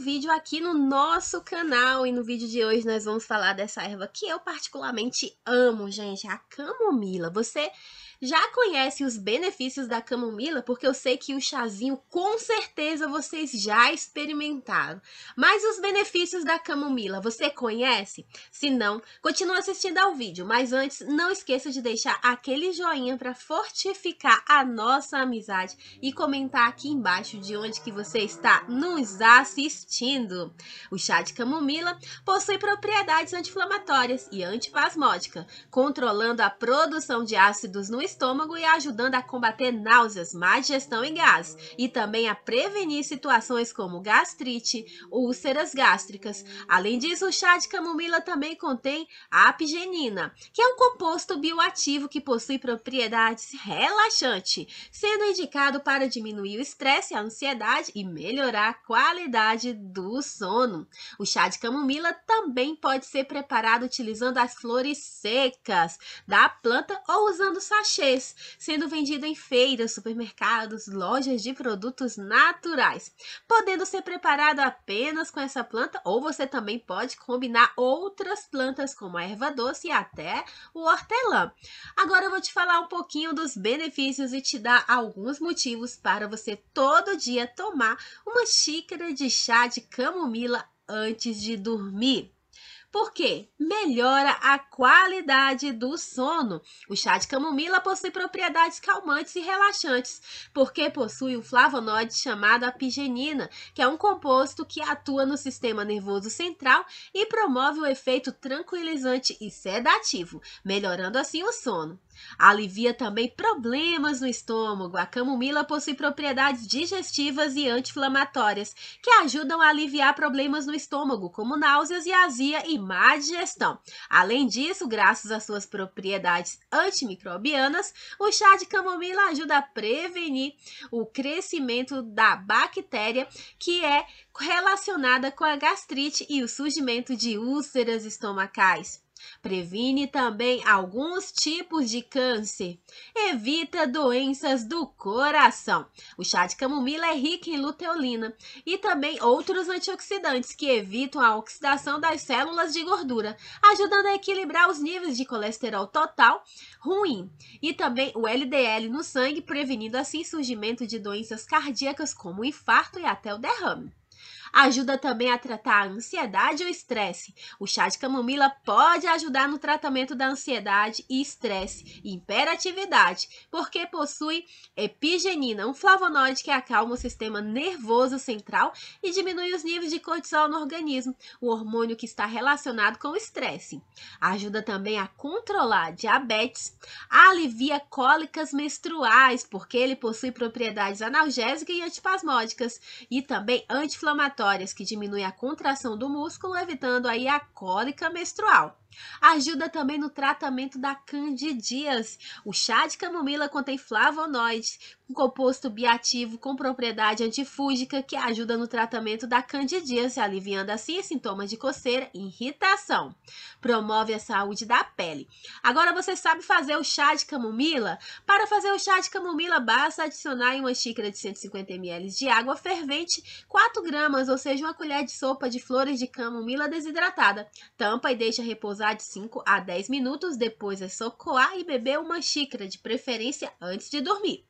vídeo aqui no nosso canal e no vídeo de hoje nós vamos falar dessa erva que eu particularmente amo, gente, a camomila. Você já conhece os benefícios da camomila? Porque eu sei que o chazinho com certeza vocês já experimentaram. Mas os benefícios da camomila, você conhece? Se não, continue assistindo ao vídeo. Mas antes, não esqueça de deixar aquele joinha para fortificar a nossa amizade e comentar aqui embaixo de onde que você está nos assistindo assistindo. O chá de camomila possui propriedades anti-inflamatórias e antipasmódica, controlando a produção de ácidos no estômago e ajudando a combater náuseas, má digestão e gás, e também a prevenir situações como gastrite, úlceras gástricas. Além disso, o chá de camomila também contém a apigenina, que é um composto bioativo que possui propriedades relaxantes, sendo indicado para diminuir o estresse, a ansiedade e melhorar a qualidade do sono. O chá de camomila também pode ser preparado utilizando as flores secas da planta ou usando sachês, sendo vendido em feiras, supermercados, lojas de produtos naturais, podendo ser preparado apenas com essa planta ou você também pode combinar outras plantas como a erva doce e até o hortelã. Agora eu vou te falar um pouquinho dos benefícios e te dar alguns motivos para você todo dia tomar uma xícara de chá chá de camomila antes de dormir. Porque melhora a qualidade do sono. O chá de camomila possui propriedades calmantes e relaxantes, porque possui um flavonoide chamado apigenina, que é um composto que atua no sistema nervoso central e promove o efeito tranquilizante e sedativo, melhorando assim o sono. Alivia também problemas no estômago. A camomila possui propriedades digestivas e anti-inflamatórias que ajudam a aliviar problemas no estômago, como náuseas e azia e má digestão. Além disso, graças às suas propriedades antimicrobianas, o chá de camomila ajuda a prevenir o crescimento da bactéria que é relacionada com a gastrite e o surgimento de úlceras estomacais. Previne também alguns tipos de câncer. Evita doenças do coração. O chá de camomila é rico em luteolina e também outros antioxidantes que evitam a oxidação das células de gordura, ajudando a equilibrar os níveis de colesterol total ruim e também o LDL no sangue, prevenindo assim surgimento de doenças cardíacas como infarto e até o derrame. Ajuda também a tratar a ansiedade ou estresse. O chá de camomila pode ajudar no tratamento da ansiedade e estresse, e hiperatividade, porque possui epigenina, um flavonoide que acalma o sistema nervoso central e diminui os níveis de cortisol no organismo, o hormônio que está relacionado com o estresse. Ajuda também a controlar diabetes, alivia cólicas menstruais, porque ele possui propriedades analgésicas e antipasmódicas e também anti-inflamatórias que diminuem a contração do músculo, evitando aí a cólica menstrual. Ajuda também no tratamento da candidíase. O chá de camomila contém flavonoides, um composto biativo com propriedade antifúngica que ajuda no tratamento da candidíase, aliviando assim sintomas de coceira e irritação. Promove a saúde da pele. Agora você sabe fazer o chá de camomila? Para fazer o chá de camomila, basta adicionar em uma xícara de 150 ml de água fervente 4 gramas, ou seja, uma colher de sopa de flores de camomila desidratada. Tampa e deixa repousar repousar de 5 a 10 minutos, depois é socoar e beber uma xícara, de preferência antes de dormir.